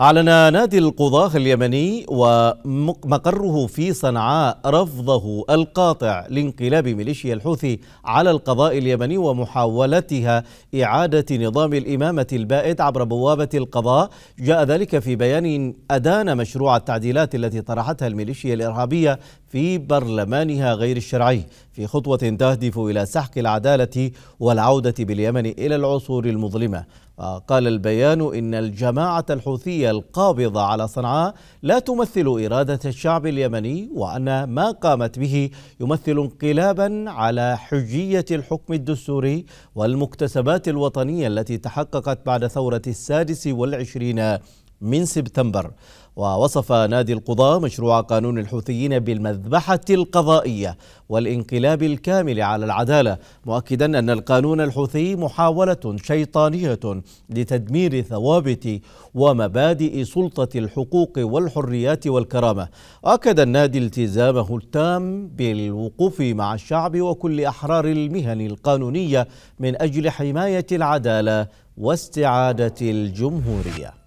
أعلن نادي القضاة اليمني ومقره في صنعاء رفضه القاطع لانقلاب ميليشيا الحوثي على القضاء اليمني ومحاولتها إعادة نظام الإمامة البائد عبر بوابة القضاء جاء ذلك في بيان أدان مشروع التعديلات التي طرحتها الميليشيا الإرهابية في برلمانها غير الشرعي في خطوة تهدف إلى سحق العدالة والعودة باليمن إلى العصور المظلمة قال البيان إن الجماعة الحوثية القابضة على صنعاء لا تمثل إرادة الشعب اليمني وأن ما قامت به يمثل انقلابا على حجية الحكم الدستوري والمكتسبات الوطنية التي تحققت بعد ثورة السادس والعشرين من سبتمبر ووصف نادي القضاة مشروع قانون الحوثيين بالمذبحة القضائية والانقلاب الكامل على العدالة مؤكدا أن القانون الحوثي محاولة شيطانية لتدمير ثوابت ومبادئ سلطة الحقوق والحريات والكرامة أكد النادي التزامه التام بالوقوف مع الشعب وكل أحرار المهن القانونية من أجل حماية العدالة واستعادة الجمهورية